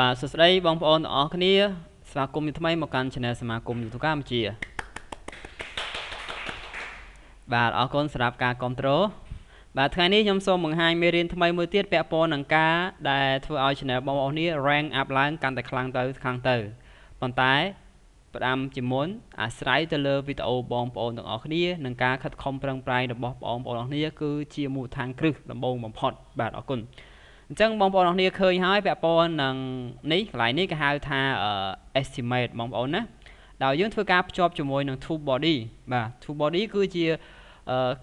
បាទសួស្តីបងប្អូនទាំងអស់គ្នាស្វាគមន៍ជាថ្មីមកកាន់ Channel សមាគមយុទ្ធកម្ពុជាបាទអរគុណសម្រាប់ការគ្រប់គ្រងបាទថ្ងៃនេះខ្ញុំសូមបង្ហាញមេរៀនថ្មីមួយទៀតពាក់ព័ន្ធនឹងការដែលធ្វើឲ្យ Channel បងប្អូននេះ rank up ឡើងកាន់តែខ្លាំងទៅខ្លាំងទៅប៉ុន្តែផ្ដាំជាមុនអាស្រ័យទៅលើវីដេអូបងប្អូនទាំងអស់គ្នានិងការខិតខំប្រឹងប្រែងរបស់បងប្អូនទាំងអស់គ្នា គឺជាមូលដ្ឋានគ្រឹះដំបូងបំផុត បាទអរគុណអញ្ចឹងបងប្អូនអរគ្នាឃើញហើយពាក់ព័ន្ធនឹងនេះកន្លែងនេះគេហៅថា estimate បងប្អូនណាដោយយើងធ្វើការភ្ជាប់ជាមួយនឹង to body បាទ to body គឺជា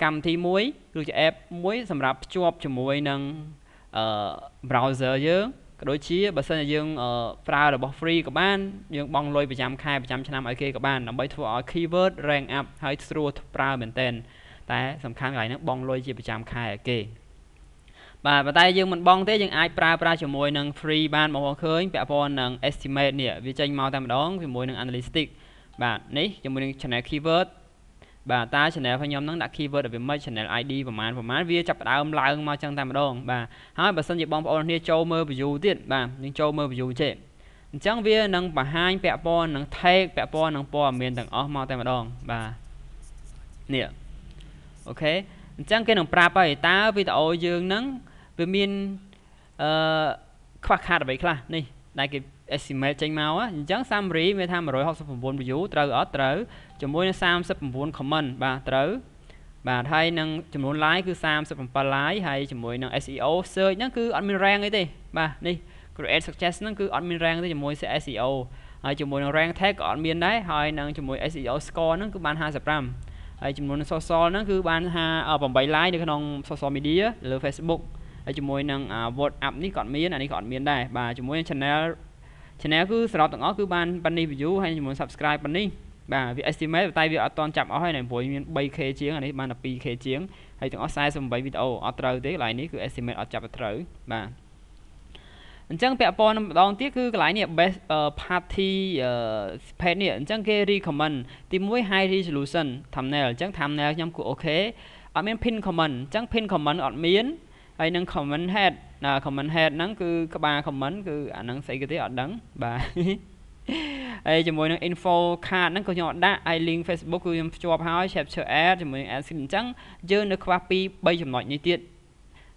កម្មវិធីមួយឬជា app មួយ សម្រាប់ភ្ជាប់ជាមួយនឹង browser យើងក៏ដូចជាបើសិនជាយើងប្រើរបស់ free ក៏បានយើងបង់លុយប្រចាំខែប្រចាំឆ្នាំឲ្យគេក៏បានដើម្បីធ្វើឲ្យ keyword rank up ហើយស្រួលប្រើមែនតែនតែសំខាន់កន្លែងហ្នឹងបង់លុយជាប្រចាំខែឲ្យគេបាទប៉ុន្តែយើងមិនបងទេយើងអាចប្រើប្រាស់ជាមួយនឹង free បានបងប្អូនឃើញពាក់ព័ន្ធនឹង estimate នេះវាចេញមកតែម្ដងជាមួយនឹង analytic បាទនេះជាមួយនឹង channel keyword បាទតា channel របស់ខ្ញុំហ្នឹងដាក់ keyword ឲ្យវាមិន channel ID ប្រហែលប្រហែលវាចាប់ផ្ដើមឡើងមកចឹងតែម្ដងបាទហើយបើសិនជាបងប្អូនគ្នាចូលមើល view ទៀតបាទយើងចូលមើល view ចេះអញ្ចឹងវានឹងបង្ហាញពាក់ព័ន្ធនឹង tag ពាក់ព័ន្ធនឹងព័ត៌មានទាំងអស់មកតែម្ដងបាទនេះអូខេអញ្ចឹងគេនឹងប្រាប់ហើយតើវីដេអូយើងហ្នឹងវាមានអឺខ្វះខាតអ្វីខ្លះនេះដែលគេ estimate ចេញមកអញ្ចឹង summary វាថា169 view ត្រូវអត់ត្រូវជាមួយនឹង39 comment បាទត្រូវបាទហើយនឹងចំនួន like គឺ37 like ហើយជាមួយនឹង SEO search ហ្នឹងគឺអត់មាន rank អីទេបាទនេះ create success ហ្នឹងគឺអត់មាន rank ទេជាមួយ SEO ហើយជាមួយនឹង rank tag ក៏អត់មានដែរហើយនឹងជាមួយ SEO score ហ្នឹងគឺបាន55ហើយចំនួន social ហ្នឹងគឺបាន58 like នៅក្នុង social media លើ Facebook ហើយជាមួយនឹង WhatsApp នេះក៏មានអានេះក៏មានដែរបាទជាមួយ channel channel គឺសរុបទាំងអស់គឺបានប៉ុណ្នេះ view ហើយជាមួយ subscribe ប៉ុណ្នេះ បាទវា estimate តែវាអត់តន់ចាប់អស់ហើយណាព្រោះមាន 3k ជាងអានេះបាន 12k ជាងហើយទាំងអស់48វីដេអូអត់ត្រូវទេកន្លែងនេះគឺ estimate អត់ចាប់ត្រូវបាទអញ្ចឹងពាក់ព័ន្ធម្ដងទៀតគឺកន្លែងនេះ best party page នេះអញ្ចឹងគេ recommend ទី1 high resolution thumbnail អញ្ចឹង thumbnail ខ្ញុំគឺអូខេអត់មាន pin comment អញ្ចឹង pin comment អត់មានហើយនឹង comment head ណា comment head ហ្នឹងគឺក្បាល comment គឺអាហ្នឹងស្អីគេទេអត់ដឹងបាទហើយជាមួយនឹង info card ហ្នឹងក៏ខ្ញុំអត់ដាក់ហើយ link Facebook គឺខ្ញុំភ្ជាប់ហើយ chapter ad ជាមួយនឹង ad អញ្ចឹងយើងនៅខ្វះពី3ចំណុចនេះទៀត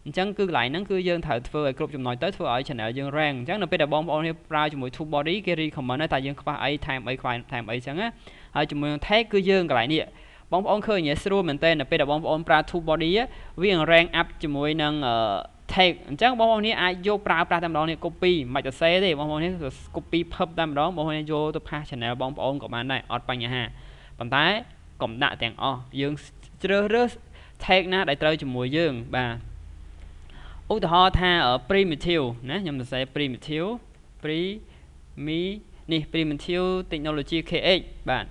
អញ្ចឹងគឺកន្លែងហ្នឹងគឺយើងត្រូវធ្វើឲ្យគ្រប់ចំណុចទៅធ្វើឲ្យ channel យើង rank អញ្ចឹងនៅពេលដែលបងប្អូននេះប្រើជាមួយ Tube Body គេ recommend តែយើងខ្វះអីថែមអីខ្វះថែមអីអញ្ចឹងណាហើយជាមួយនឹង tag គឺយើងកន្លែងនេះបងប្អូនឃើញវាស្រួលមែនតើនៅពេលដែលបងប្អូនប្រើ two body វានឹង rank up ជាមួយនឹង take អញ្ចឹងបងប្អូននេះអាចយកប្រើប្រាស់តែម្ដងនេះ copy មិនបាច់សរសេរទេបងប្អូននេះ copy ភឹបតែម្ដងបងប្អូននេះយកទៅផាស channel បងប្អូនក៏បានដែរអត់បញ្ហាប៉ុន្តែកុំដាក់ទាំងអស់យើងជ្រើសរើស take ណាដែលត្រូវជាមួយយើងបាទឧទាហរណ៍ថា primitive ណាខ្ញុំសរសេរ primitive pre mi នេះ primitive technology kh បាទ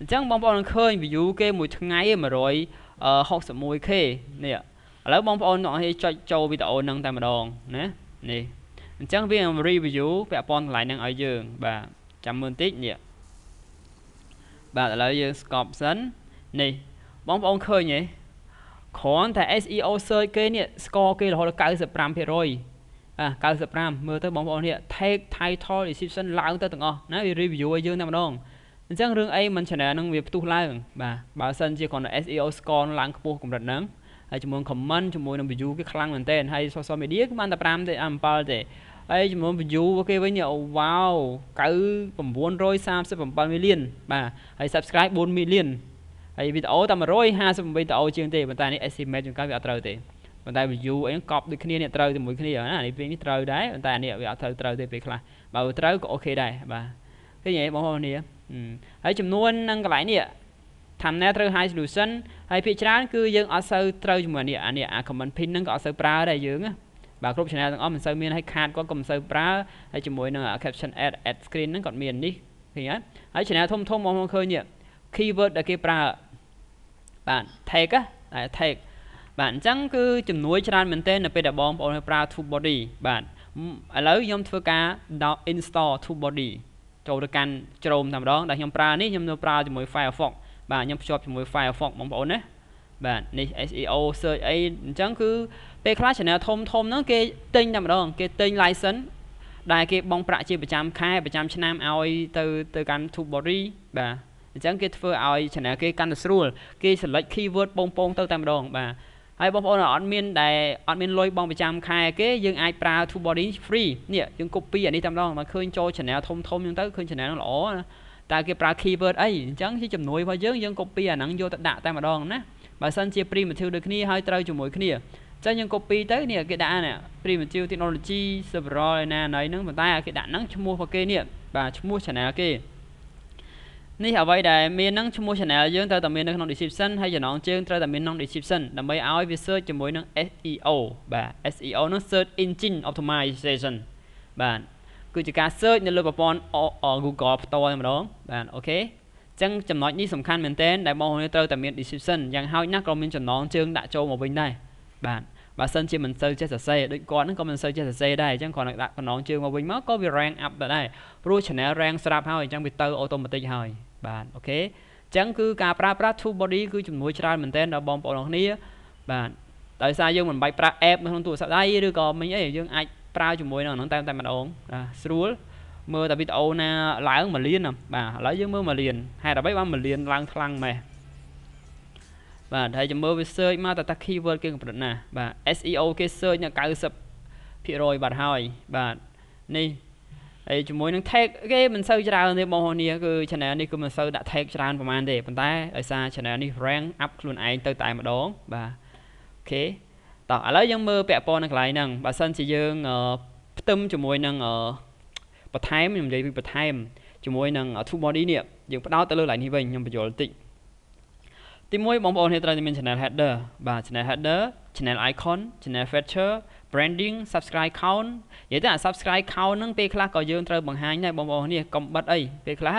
អញ្ចឹងបងប្អូនឃើញ view គេ មួយថ្ងៃ161 k នេះឥឡូវបងប្អូនអត់ឲ្យចុចចូលវីដេអូនឹងតែម្ដងណានេះអញ្ចឹងវា review ពាក់ព័ន្ធកន្លែងហ្នឹងឲ្យយើង បាទចាំមើលបន្តិចនេះបាទឥឡូវយើង scope សិននេះបងប្អូនឃើញទេគ្រាន់តែ SEO search គេនេះ score គេរហូតដល់95%អា95មើលទៅបងប្អូននេះ tag title description ឡើង ទៅទាំងអស់ណាវា review ឲ្យយើងតែម្ដងអញ្ចឹងរឿង Aimant Channel ហ្នឹងវាផ្ទុះឡើងបាទបើសិនជាគាត់នៅ SEO score ឡើងខ្ពស់កម្រិតហ្នឹងហើយជាមួយ comment ជាមួយនឹង view គេខ្លាំងមែនទែនហើយ social media គឺបានតែ5ទេ7ទេហើយចំនួន view គេវិញអូវ៉ាវ9937មីលាន បាទហើយ subscribe 4មីលានហើយវីដេអូតែ158វីដេអូជាងទេប៉ុន្តែនេះ estimate ជួនកាលវាអត់ត្រូវទេប៉ុន្តែ view អីហ្នឹងកប់ដូចគ្នានេះត្រូវជាមួយគ្នាណានេះពេលនេះត្រូវដែរប៉ុន្តែនេះវាអត់ត្រូវត្រូវទេពេលខ្លះបើត្រូវក៏អូខេដែរបាទឃើញទេបងប្អូនគ្នាហើយចំនួននឹងកន្លែងនេះ thumbnail ត្រូវ high solution ហើយភាគច្រើនគឺយើងអត់សូវត្រូវជាមួយនេះអានេះអា comment pin ហ្នឹងក៏អត់សូវប្រើដែរយើងណាបាទគ្រប់ channel ទាំងអស់មិនសូវមានឲ្យខាតគាត់ក៏មិនសូវប្រើហើយជាមួយនឹង caption ad ad screen ហ្នឹងគាត់មាននេះឃើញហើយហើយ channel ធំធំបងប្អូនឃើញនេះ keyword ដែលគេប្រើបាទ tag ណា tag បាទអញ្ចឹងគឺជំនួយច្រើនមែនទែននៅពេលដែលបងប្អូនប្រើ Tube Body បាទឥឡូវខ្ញុំធ្វើការ install Tube Body ចូលទៅកាន់ជ្រោមតែម្ដងដែលខ្ញុំប្រើនេះខ្ញុំនៅប្រើជាមួយ Firefox បាទខ្ញុំភ្ជាប់ជាមួយ Firefox បងប្អូនណាបាទនេះ SEO search អីអញ្ចឹងគឺពេលខ្លះ channel ធំធំហ្នឹងគេទិញតែម្ដងគេទិញ license ដែលគេបង់ប្រាក់ជាប្រចាំខែប្រចាំឆ្នាំឲ្យ ទៅទៅកាន់ Tubori បាទអញ្ចឹងគេធ្វើឲ្យ channel គេកាន់តែស្រួល គេ select keyword បងបងទៅតែម្ដងបាទហើយបងប្អូនអត់មានដែលអត់មានលុយបង់ប្រចាំខែគេយើងអាចប្រើ True Body free នេះយើង copy អានេះតាមឡងមកឃើញចូល channel ធំធំអញ្ចឹងទៅឃើញ channel ហ្នឹងល្អណាតើគេប្រើ keyword អីអញ្ចឹងជាជំនួយរបស់យើងយើង copy អាហ្នឹងយកទៅដាក់តែម្ដងណាបើសិនជា primitive ដូចគ្នាហើយត្រូវជាមួយគ្នាអញ្ចឹងយើង copy ទៅនេះគេដាក់ណា primitive technology server ឯណាណៃហ្នឹងប៉ុន្តែគេដាក់ហ្នឹងឈ្មោះរបស់គេនេះបាទឈ្មោះ channel គេនេះអ្វីដែលមាននឹងឈ្មោះ channel យើងត្រូវតែមាននៅក្នុង description ហើយចំណងជើងត្រូវតែមានក្នុង description ដើម្បីឲ្យវា search ជាមួយនឹង SEO បាទ SEO នឹង search engine optimization បាទគឺជាការ search នៅលើប្រព័ន្ធ Google ផ្ទាល់ម្ដងបាទអូខេចឹងចំណុចនេះសំខាន់មែនទែនដែលបងប្អូនត្រូវតែមាន description យ៉ាងហោចណាស់ក៏មានចំណងជើងដាក់ចូលមកវិញដែរបាទបើសិនជាមិនសូវចេះសរសេរដូចគាត់ហ្នឹងក៏មិនសូវចេះសរសេរដែរអញ្ចឹងគ្រាន់តែដាក់ចំណងជើងមកវិញមកក៏វា rank up ដែរព្រោះ channel rank ស្រាប់ហើយអញ្ចឹងវាទៅ automatic ហើយបាទអូខេអញ្ចឹងគឺការប្រើប្រាស់ to body គឺជំនួយច្រើនមែនទែនដល់បងប្អូនទាំងគ្នា បាទដោយសារយើងមិនបាច់ប្រើ app នៅក្នុងទូរស័ព្ទដៃឬក៏មិញអីយើងអាចប្រើជាមួយនឹងហ្នឹងតែតែម្ដងបាទស្រួលមើលតែវីដេអូណាឡើងមួយលានបាទឥឡូវយើងមើលមួយលានហេតុអ្វីបានមួយលានឡើងខ្លាំងម៉េះបាទហើយចាំមើលវា search មកតើតា keyword គេកំណត់ណាបាទ SEO គេ search នៅ90%បាត់ហើយបាទនេះហើយជាមួយនឹង tag គេមិនសូវច្រើនទេបងប្អូននេះគឺ channel នេះគឺមិនសូវដាក់ tag ច្រើនប្រហែលទេប៉ុន្តែដោយសារ channel នេះ rank up ខ្លួនឯងទៅតែម្ដងបាទអូខេតោះឥឡូវយើងមើលពាក់ព័ន្ធនឹងកន្លែងហ្នឹងបើសិនជាយើងផ្ទឹមជាមួយនឹងបន្ថែមខ្ញុំនិយាយពីបន្ថែមជាមួយនឹង two body នេះយើងផ្ដោតទៅលើកន្លែងនេះវិញខ្ញុំបញ្យល់បន្តិចទីមួយបងប្អូននេះត្រូវតែមាន channel header បាទ channel header channel icon channel feature branding subscribe count និយាយទៅអា subscribe count ហ្នឹងពេលខ្លះក៏យើងត្រូវបង្ហាញដែរបងប្អូននេះកុំបិទអីពេលខ្លះ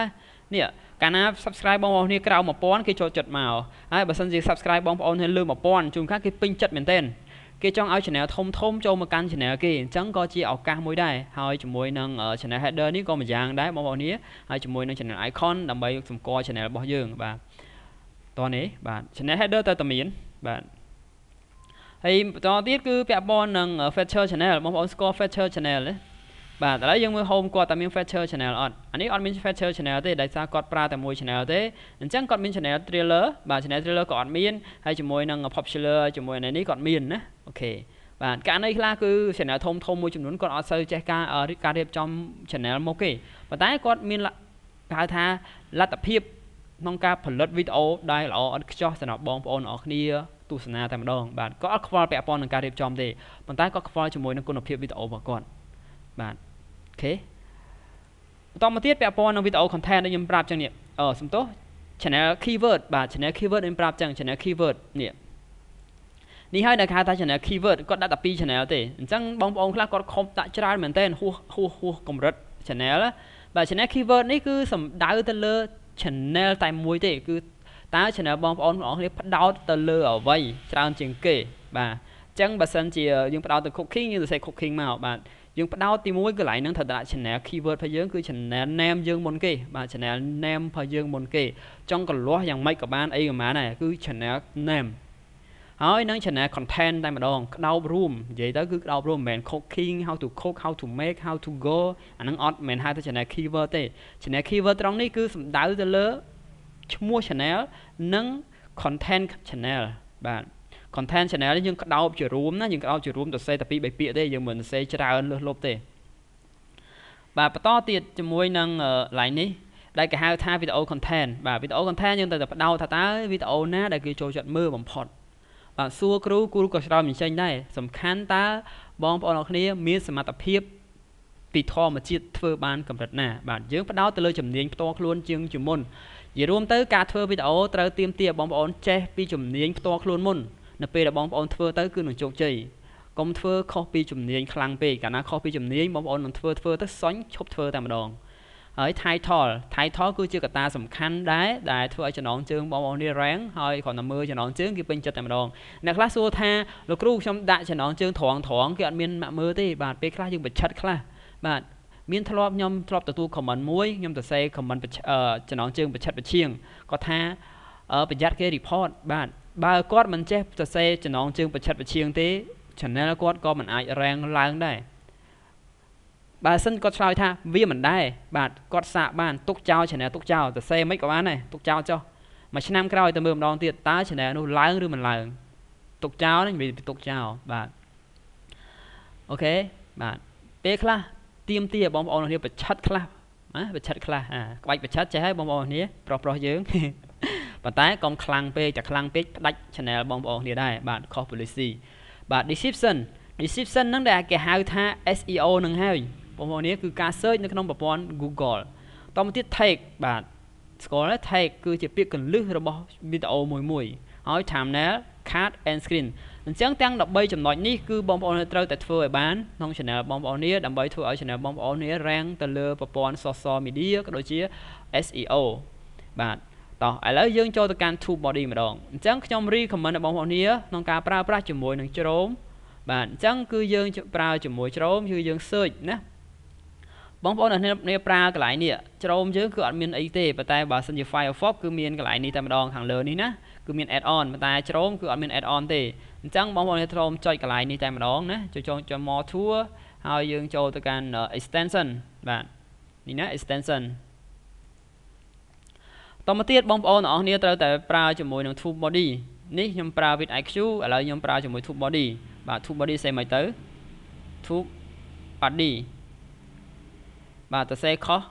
នេះកាលណា subscribe បងប្អូននេះក្រៅ1000គេចូលចិត្តមកហើយបើសិនជា subscribe បងប្អូននេះលើ1000ជួនកាលគេពេញចិត្តមែនទែនគេចង់ឲ្យ channel ធំធំចូលមកកាន់ channel គេអញ្ចឹងក៏ជាឱកាសមួយដែរហើយជាមួយនឹង channel header នេះក៏ម្យ៉ាងដែរបងប្អូននេះហើយជាមួយនឹង channel icon ដើម្បីសម្គាល់ channel របស់យើងបាទតោះនេះបាទ channel header ទៅតែមានបាទហើយបន្តទៀតគឺពាក់ព័ន្ធនឹង Fetcher Channel បងប្អូនស្គាល់ Fetcher Channel ទេបាទឥឡូវយើងមើល Home គាត់តែមាន Fetcher Channel អត់អានេះអត់មាន Fetcher Channel ទេដោយសារគាត់ប្រើតែមួយ Channel ទេអញ្ចឹងគាត់មាន Channel Trailer បាទ Channel Trailer ក៏អត់មានហើយជាមួយនឹង Popular ជាមួយនៅនេះគាត់មានណាអូខេបាទករណីខ្លះគឺ channel ធំធំមួយចំនួនគាត់អត់សូវចេះការការរៀបចំ channel មកទេប៉ុន្តែគាត់មានហៅថាលទ្ធភាពក្នុងការផលិតវីដេអូដែលល្អឥតខ្ចោះសម្រាប់បងប្អូនអរគ្នាទស្សនាតែម្ដងបាទគាត់អត់ខ្វល់ពាក់ព័ន្ធនឹងការរៀបចំទេប៉ុន្តែគាត់ខ្វល់ជាមួយនឹងគុណភាពវីដេអូរបស់គាត់បាទអូខេបន្តមកទៀតពាក់ព័ន្ធនឹងវីដេអូ content ដែលខ្ញុំប្រាប់ចឹងនេះអឺសំទោស channel keyword បាទ channel keyword ខ្ញុំប្រាប់ចឹង channel keyword នេះនេះហើយដែលគេហៅថា channel keyword គាត់ដាក់តែ2 channel ទេអញ្ចឹងបងប្អូនខ្លះគាត់ខំដាក់ច្រើនមែនទែនហួសហួសហួសកម្រិត channel បាទ channel keyword នេះគឺសំដៅទៅលើ channel តែមួយទេគឺតើ channel បងប្អូនបងប្អូនគ្នាផ្ដោតទៅលើ អ្វីច្រើនជាងគេ បាទអញ្ចឹងបើសិនជាយើងផ្ដោតទៅ cooking យើងសរសេរ cooking មកបាទយើងផ្ដោតទី1កន្លែងហ្នឹងត្រូវដាក់ channel keyword របស់យើងគឺ channel name យើងមុនគេបាទ channel name របស់យើងមុនគេ ចង់កលាស់យ៉ាងម៉េចក៏បានអីក៏បានដែរគឺ channel name ហើយនឹង channel content តែម្ដង ក្តោបរួមនិយាយទៅគឺក្តោបរួមមិនមែន cooking how to cook how to make how to go អាហ្នឹងអត់មិនហៅទៅ channel keyword ទេ channel keyword ត្រង់នេះគឺសំដៅទៅលើឈ្មោះ channel និង content channel បាទ content channel នេះយើងក្តោបជារួមណាយើងក្តោបជារួមទៅសេតែពីរបីពាក្យទេយើងមិនសេច្រើនលើសលប់ទេបាទបន្តទៀតជាមួយ នឹង line នេះដែលគេហៅថាវីដេអូ content បាទវីដេអូ content យើងត្រូវតែបដោតថាតើវីដេអូណាដែលគេចូលចិត្តមើលបំផុតបាទសួរគ្រូគ្រូក៏ឆ្លើយមិនចេញដែរសំខាន់តើបងប្អូនអរគ្នាមានសមត្ថភាពពីធម្មជាតិធ្វើបានកម្រិតណាបាទយើងផ្ដោតទៅលើជំនាញផ្ទាល់ខ្លួនជាងជំនុននិយាយរួមទៅ ការធ្វើវីដេអូត្រូវទៀមទាបងប្អូនចេះពីជំនាញផ្ទាល់ខ្លួនមុននៅពេលដែលបងប្អូនធ្វើទៅគឺនឹងជោគជ័យកុំធ្វើខុសពីជំនាញខ្លាំងពេកកាលណាខុសពីជំនាញបងប្អូននឹងធ្វើធ្វើទៅសាញ់ឈប់ធ្វើតែម្ដងហើយ title title គឺជាកត្តាសំខាន់ដែរដែលធ្វើឲ្យចំណងជើង បងប្អូននេះ rank ហើយគ្រាន់តែមើលចំណងជើងគេពេញចិត្តតែម្ដងអ្នកខ្លះសួរថាលោកគ្រូខ្ញុំដាក់ចំណងជើងត្រង់ត្រង់គេអត់មានមកមើលទេបាទពេលខ្លះយើងបិឈិតខ្លះបាទមានធ្លាប់ខ្ញុំធ្លាប់ទទួល comment មួយខ្ញុំទៅសេ comment ចំណងជើងប្រឆិតប្រឈៀងគាត់ថាប្រយ័ត្នគេ report បាទបើគាត់មិនចេះទៅសេចំណងជើងប្រឆិតប្រឈៀងទេ channel គាត់ក៏មិនអាច rank ឡើងដែរបើសិនគាត់ឆ្លើយថាវាមិនដែរបាទគាត់សាកបានទុកចោល channel ទុកចោលទៅសេមិនក៏បានដែរទុកចោលចុះមួយឆ្នាំក្រោយទៅមើលម្ដងទៀតតើ channel នោះឡើងឬមិនឡើង ទុកចោលនេះវាទុកចោលបាទអូខេបាទពេលខ្លះទៀមទាបងប្អូនគ្នាប្រឆិតខ្លះណាប្រឆិតខ្លះអាក្បាច់ប្រឆិតចេះហើយបងប្អូនគ្នាប្រុសប្រុសយើងប៉ុន្តែកុំខ្លាំងពេកតែខ្លាំងពេកផ្ដាច់ channel បងប្អូនគ្នាដែរបាទខុស policy បាទ deception deception ហ្នឹងដែលគេហៅថា SEO ហ្នឹងហើយបងប្អូននេះគឺការ search នៅក្នុងប្រព័ន្ធ Google តមកទៀត tag បាទស្គាល់ទេ tag គឺជាពាក្យកលឹះរបស់វីដេអូមួយមួយហើយ thumbnail card and screen អញ្ចឹងទាំង13ចំណុចនេះគឺបងប្អូនត្រូវតែធ្វើឲ្យបានក្នុង channel បងប្អូននេះដើម្បីធ្វើឲ្យ channel បងប្អូននេះ rank ទៅលើប្រព័ន្ធ social media ក៏ដូចជា SEO បាទតោះឥឡូវយើងចូលទៅកាន់ tube body ម្ដងអញ្ចឹងខ្ញុំ recommend ដល់បងប្អូននេះក្នុងការប្រើប្រាស់ជាមួយនឹងជ្រោមបាទអញ្ចឹងគឺយើងប្រើជាមួយជ្រោមគឺយើង search ណាបងប្អូនអ្នកនេះប្រើកន្លែងនេះច្រោមយើងគឺអត់មានអីទេប៉ុន្តែបើសិនជា Firefox គឺមានកន្លែងនេះតែម្ដងខាងលើនេះណាគឺមាន add on ប៉ុន្តែច្រោមគឺអត់មាន add on ទេអញ្ចឹងបងប្អូនអ្នកច្រោមចុចកន្លែងនេះតែម្ដងណាចូលចូលចូល more tool ហើយយើងចូលទៅកាន់ extension បាទនេះណា extension តមកទៀតបងប្អូនទាំងអស់គ្នាត្រូវតែប្រើជាមួយនឹង tube body នេះខ្ញុំប្រើ with IQ ឥឡូវខ្ញុំប្រើជាមួយ tube body បាទ tube body សេមឲ្យទៅ tube body បាទសរសេរខុស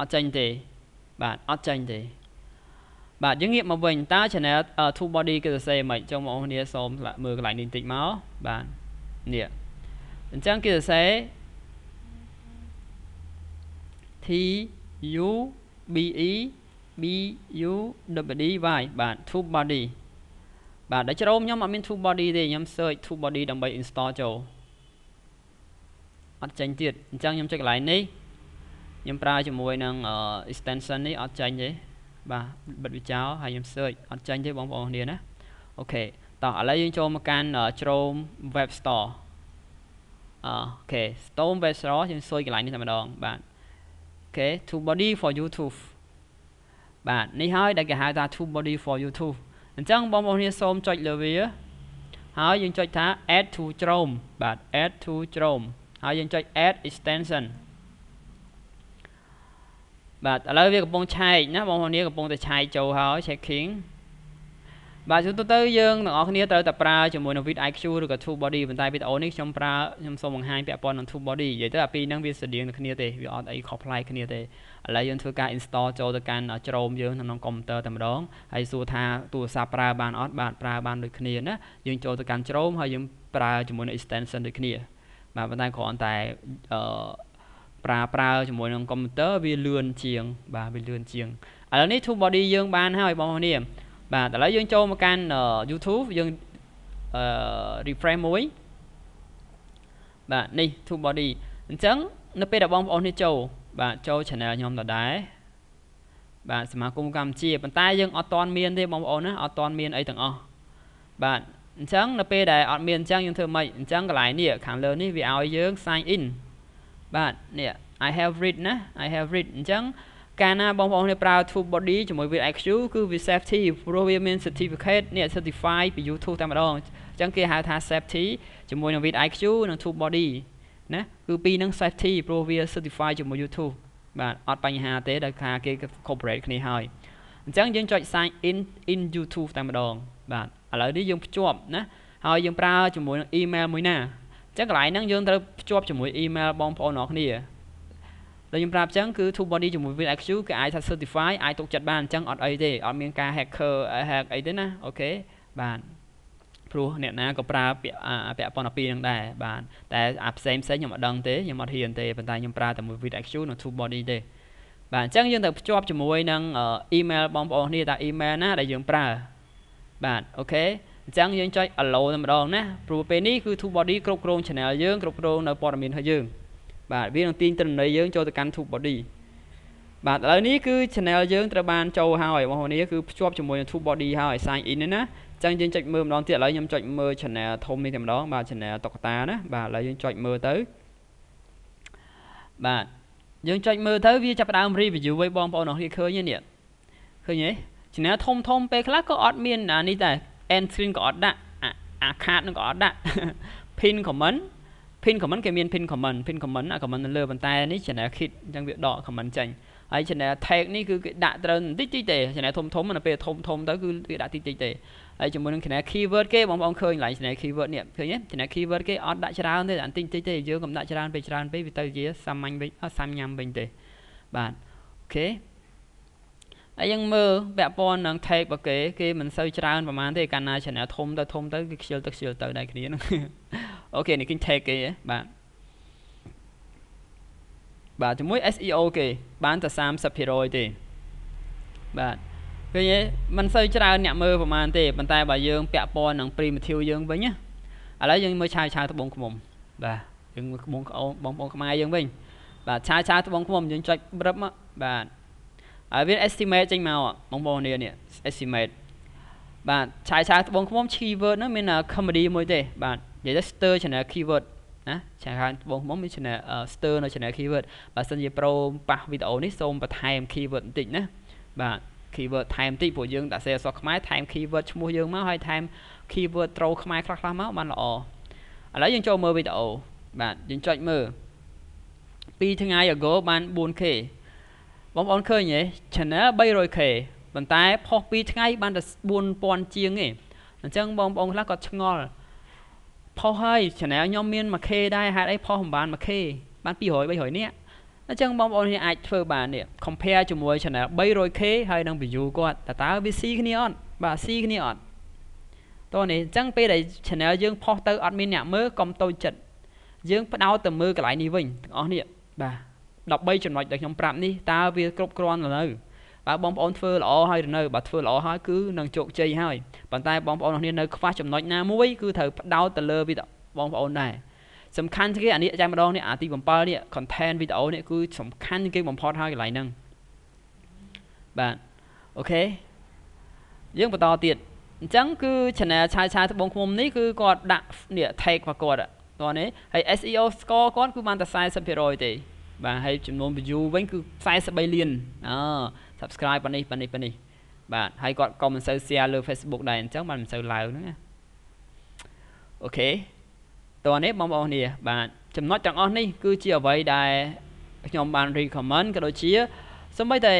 អត់ចេញទេ បាទអត់ចេញទេបាទយើងងាកមកវិញតើ channel two body គេសរសេរមិនចុះបងប្អូនគ្នាសូមឆ្លាក់មើលកន្លែងនេះបន្តិចមកបាទនេះអញ្ចឹងគេសរសេរ T U B E B U W D Y បាទ two body បាទដល់ជ្រោមខ្ញុំអត់មាន two body ទេខ្ញុំ search two body ដើម្បី install ចូលអត់ចេញទៀតអញ្ចឹងខ្ញុំចុចកន្លែងនេះខ្ញុំប្រើជាមួយនឹង extension នេះអត់ចាញ់ទេបាទបិទវាចោលហើយខ្ញុំ search អត់ចាញ់ទេបងប្អូនគ្នាណាអូខេតោះឥឡូវយើងចូលមកកាន់ Chrome Web Store អូខេ Chrome Web Store យើងស៊ុយកន្លែងនេះតែម្ដងបាទអូខេ to body for YouTube បាទនេះហើយដែលគេហៅថា to body for YouTube អញ្ចឹងបងប្អូនគ្នាសូមចុចលើវាហើយយើងចុចថា add to Chrome បាទ add to Chrome ហើយយើងចុច add extension បាទឥឡូវវាកំពុងឆែកណាបងប្អូននេះកំពុងតែឆែកចូលហើយ checking បាទជួនទៅទៅយើងទាំងអស់គ្នាត្រូវតែប្រើជាមួយនឹង with IQ ឬក៏ True Body ប៉ុន្តែវីដេអូនេះខ្ញុំប្រើខ្ញុំសូមបង្ហាញពាក់ព័ន្ធនឹង True Body និយាយទៅអាពីរហ្នឹងវាស្រដៀងនឹងគ្នាទេវាអត់អីខុសប្លែកគ្នាទេឥឡូវយើងធ្វើការ install ចូលទៅកាន់ជ្រោមយើងក្នុងកុំព្យូទ័រតែម្ដងហើយសួរថាទូរស័ព្ទប្រើបានអត់បាទប្រើបានដូចគ្នាណាយើងចូលទៅកាន់ជ្រោមហើយយើងប្រើជាមួយនឹង extension ដូចគ្នា បាទប៉ុន្តែគ្រាន់តែអឺប្រើប្រើជាមួយនឹងកុំព្យូទ័រវាលឿនជាងបាទវាលឿនជាងឥឡូវនេះ two body យើង បានហើយបងប្អូននេះបាទឥឡូវយើងចូលមកកាន់ YouTube យើងអឺ refresh មួយបាទនេះ two body អញ្ចឹង នៅពេលដែលបងប្អូននេះចូលបាទចូល channel ខ្ញុំដដែលបាទសមាគមកម្ពុជាប៉ុន្តែយើងអត់ទាន់មានទេបងប្អូនណាអត់ទាន់មានអីទាំងអស់បាទអញ្ចឹងនៅពេលដែលអត់មានអញ្ចឹងយើងធ្វើម៉េចអញ្ចឹងកន្លែងនេះខាងលើនេះវាឲ្យយើង sign in បាទនេះ I have read ណា I have read អញ្ចឹងកាលណាបងប្អូននេះប្រើ True Body ជាមួយ with IQ គឺវា safety ព្រោះវាមាន certificate នេះ certify ពី YouTube តែម្ដងអញ្ចឹងគេហៅថា safety ជាមួយនឹង with IQ និង True Body ណាគឺពីរនឹង safety ព្រោះវា certify ជាមួយ YouTube បាទអត់បញ្ហាទេដោយសារគេ corporate គ្នាហើយអញ្ចឹងយើងចុច sign in in YouTube តែម្ដង បាទឥឡូវនេះយើងភ្ជាប់ណាហើយយើងប្រើជាមួយនឹង email មួយណាចឹងកន្លែងហ្នឹងយើងត្រូវភ្ជាប់ជាមួយ email បងប្អូនអរគ្នាដូចខ្ញុំប្រាប់ចឹងគឺ True Body ជាមួយ VIQ គឺអាចថា certify អាចទុកចិត្តបានចឹងអត់អីទេអត់មានការ hacker hack អីទេណាអូខេបាទព្រោះអ្នកណាក៏ប្រើពាក្យពាក់ព័ន្ធ12ហ្នឹងដែរបាទតែអាផ្សេងផ្សេងខ្ញុំអត់ដឹងទេខ្ញុំអត់ហ៊ានទេប៉ុន្តែខ្ញុំប្រើតែមួយ VIQ នៅ True Body ទេបាទអញ្ចឹងយើងត្រូវភ្ជាប់ជាមួយនឹង email បងប្អូននេះតើ email ណាដែលយើងប្រើបាទអូខេអញ្ចឹងយើងចុច allow តែម្ដងណាព្រោះពេលនេះគឺ TubeBuddy គ្រប់គ្រង channel យើងគ្រប់គ្រងនៅព័ត៌មានរបស់យើង បាទវានឹងទាញទិន្នន័យយើងចូលទៅកាន់ TubeBuddy បាទឥឡូវនេះគឺ channel យើងត្រូវបានចូលហើយបងប្អូននេះគឺភ្ជាប់ជាមួយនឹង TubeBuddy ហើយ sign in ណាអញ្ចឹងយើងចុចមើលម្ដងទៀតឥឡូវខ្ញុំចុចមើល channel ធំនេះតែម្ដងបាទ channel តុកតាណាបាទឥឡូវយើងចុចមើលទៅបាទយើងចុចមើលទៅវាចាប់ផ្ដើម review ឲ្យបងប្អូនអរគ្នាឃើញនេះឃើញទេ channel ធំធំពេលខ្លះក៏អត់មានអានេះដែរ end string ក៏អត់ដាក់អាខាតនឹងក៏អត់ដាក់ pin comment pin comment គេមាន pin comment pin comment អា comment នៅលើប៉ុន្តែនេះ channel kit អញ្ចឹងវាដក comment ចេញហើយ channel tag នេះគឺគេដាក់ត្រូវបន្តិចតិចទេ channel ធំធំនៅពេលធំធំទៅគឺគេដាក់តិចតិចទេហើយជាមួយនឹង channel keyword គេបងប្អូនឃើញឡើង channel keyword នេះឃើញទេ channel keyword គេអត់ដាក់ច្រើនទេដាក់តិចតិចទេយើងកុំដាក់ច្រើនពេកច្រើនពេកវាទៅជាសាមញ្ញវិញសាមញ្ញវិញទេបាទអូខេហើយយើងមើលពាក់ព័ន្ធនឹង take របស់គេគេមិនសូវច្រើនប្រហែលទេកាលណា channel ធំទៅធំទៅគេខ្ជិលទៅខ្ជិលទៅដែរគ្នាហ្នឹងអូខេនេះគេ take គេហ៎បាទបាទជាមួយ SEO គេបានតែ30%ទេបាទឃើញទេมันសូវច្រើនអ្នកមើលប្រហែលទេប៉ុន្តែបើយើងពាក់ព័ន្ធនឹង primitive យើងវិញណាឥឡូវយើងមើលឆាវឆាវត្បូងឃ្មុំ បាទយើងមើលក្បូងក្អោបងប្អូនខ្មែរយើងវិញបាទឆាវឆាវត្បូងឃ្មុំយើងចុចប្រឹបមកបាទហើយវា estimate ចេញមកបងប្អូននេះនេះ estimate បាទឆាយឆាត្បូងឃ្មុំ keyword ហ្នឹងមាន comedy មួយទេ បាទនិយាយទៅ stir channel keyword ណាឆាយឆាត្បូងឃ្មុំមាន channel stir នៅ channel keyword បើសិនជាប្រូប៉ះវីដេអូនេះសូមបន្ថែម keyword បន្តិចណាបាទ keyword ថែមបន្តិចព្រោះយើងដាក់សេអក្សរខ្មែរថែម keyword ឈ្មោះយើងមកហើយថែម keyword ត្រូវខ្មែរខ្លះៗមកបានល្អឥឡូវយើងចូលមើលវីដេអូបាទយើងចុចមើល2ថ្ងៃ ago បាន 4k បងប្អូនឃើញទេ channel 300k ប៉ុន្តែផុស2ថ្ងៃបានតែ4000ជាងទេអញ្ចឹងបងប្អូនខ្លះគាត់ឆ្ងល់ផុសហើយ channel ខ្ញុំមាន 1k ដែរហេតុអីផុសមិនបាន 1k បាន200 300នាក់អញ្ចឹងបងប្អូនគ្នាអាចធ្វើបាននេះ compare ជាមួយ channel 300k ហើយនឹង view គាត់តើតើវាស៊ីគ្នាអត់បាទស៊ីគ្នាអត់តោះនេះអញ្ចឹងពេលដែល channel យើងផុសទៅអត់មានអ្នកមើលកុំតូចចិត្តយើង ផ្ដោតទៅមើលកន្លែងនេះវិញទាំងអស់នេះបាទ13ចំណុចដែលខ្ញុំប្រាប់នេះតើវាគ្រប់គ្រាន់ឬនៅបើបងប្អូនធ្វើល្អហើយឬនៅបើធ្វើល្អហើយគឺនឹងជោគជ័យហើយប៉ុន្តែបងប្អូនអ្នកនេះនៅខ្វះចំណុចណាមួយគឺត្រូវផ្ដោតទៅលើវីដេអូបងប្អូនដែរសំខាន់ជាងគេអានេះចាំម្ដងនេះអាទី7នេះ content វីដេអូនេះគឺសំខាន់ជាងគេបំផុតហើយកន្លែងហ្នឹងបាទអូខេយើងបន្តទៀតអញ្ចឹងគឺ channel ឆាយឆាយត្បូងឃុំនេះគឺគាត់ដាក់នេះ tag របស់គាត់តោះនេះហើយ SEO score គាត់គឺបានតែ40%ទេបាទហើយចំនួន view វិញគឺ43លានអឺ subscribe ប៉ានេះប៉ានេះប៉ានេះបាទហើយគាត់ក៏មិនសូវ share លើ Facebook ដែរអញ្ចឹងបានមិនសូវឡើងហ្នឹងណាអូខេតោះនេះបងប្អូននេះបាទចំណុចទាំងអស់នេះ គឺជាអ្វីដែលខ្ញុំបាន recommend ក៏ដូចជាសម្បីតែ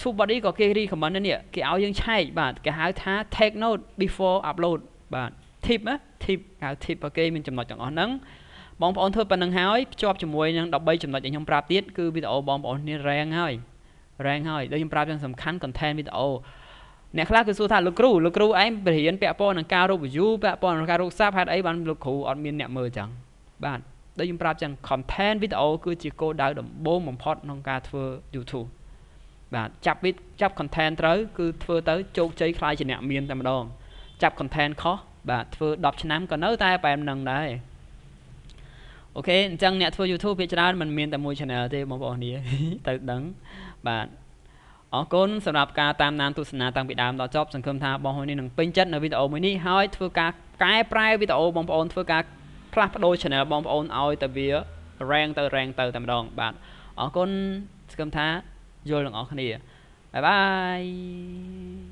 True Body ក៏គេ recommend នេះគេឲ្យយើងឆែកបាទគេហៅថា take note before upload បាទ tip ណា tip ហៅ tip របស់គេមានចំណុចទាំងអស់ហ្នឹងបងប្អូនធ្វើប៉ុណ្្នឹងហើយភ្ជាប់ជាមួយនឹង13ចំណុចដែលខ្ញុំប្រាប់ទៀតគឺវីដេអូបងប្អូននេះរ៉េងហើយរ៉េងហើយដូចខ្ញុំប្រាប់យ៉ាងសំខាន់ content វីដេអូអ្នកខ្លះគឺសួរថាលោកគ្រូលោកគ្រូឯងបរិញ្ញាពាក់ព័ន្ធនឹងការរក view ពាក់ព័ន្ធនឹងការរកសាប់ហេតុអីបានលោកគ្រូអត់មានអ្នកមើលចឹងបាទដូចខ្ញុំប្រាប់ចឹង content វីដេអូគឺជាគោលដៅដំបូងបំផុតក្នុងការធ្វើ YouTube បាទចាប់វិចាប់ content ត្រូវគឺធ្វើទៅជោគជ័យខ្លាយជាអ្នកមានតែម្ដងចាប់ content ខុសបាទធ្វើ10ឆ្នាំក៏នៅតែបែបហ្នឹងដែរអូខេអញ្ចឹងអ្នកធ្វើ YouTube ភាគច្រើនมันមានតែមួយ channel ទេបងប្អូននេះទៅដឹងបាទអរគុណសម្រាប់ការតាមដានទស្សនាតាំងពីដើមដល់ចប់សង្ឃឹមថាបងប្អូននេះនឹងពេញចិត្តនៅវីដេអូមួយនេះហើយ ធ្វើការកែប្រែវីដេអូបងប្អូនធ្វើការផ្លាស់ប្ដូរ channel បងប្អូនឲ្យទៅវា rank ទៅ rank ទៅតែម្ដង បាទអរគុណសង្ឃឹមថាយល់នឹងអស់គ្នាបាយបាយ